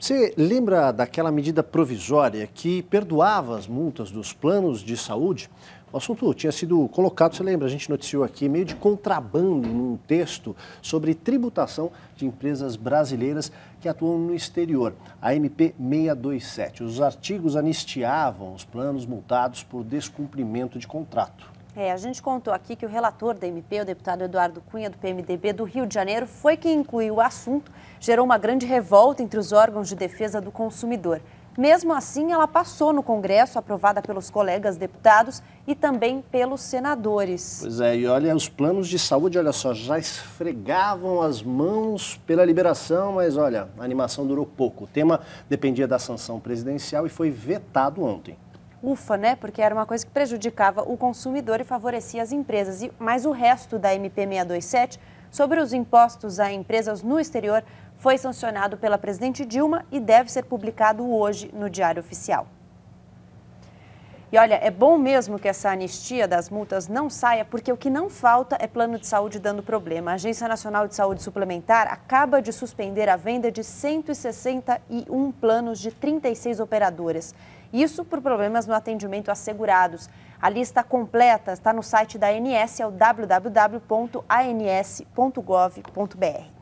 Você lembra daquela medida provisória que perdoava as multas dos planos de saúde? O assunto tinha sido colocado, você lembra, a gente noticiou aqui, meio de contrabando num texto sobre tributação de empresas brasileiras que atuam no exterior, a MP 627. Os artigos anistiavam os planos multados por descumprimento de contrato. É, a gente contou aqui que o relator da MP, o deputado Eduardo Cunha, do PMDB do Rio de Janeiro, foi quem incluiu o assunto, gerou uma grande revolta entre os órgãos de defesa do consumidor. Mesmo assim, ela passou no Congresso, aprovada pelos colegas deputados e também pelos senadores. Pois é, e olha, os planos de saúde, olha só, já esfregavam as mãos pela liberação, mas olha, a animação durou pouco. O tema dependia da sanção presidencial e foi vetado ontem ufa, né? Porque era uma coisa que prejudicava o consumidor e favorecia as empresas. E, mas o resto da MP 627 sobre os impostos a empresas no exterior foi sancionado pela presidente Dilma e deve ser publicado hoje no Diário Oficial. E olha, é bom mesmo que essa anistia das multas não saia, porque o que não falta é plano de saúde dando problema. A Agência Nacional de Saúde Suplementar acaba de suspender a venda de 161 planos de 36 operadoras. Isso por problemas no atendimento assegurados. A lista completa está no site da ANS, é o www.ans.gov.br.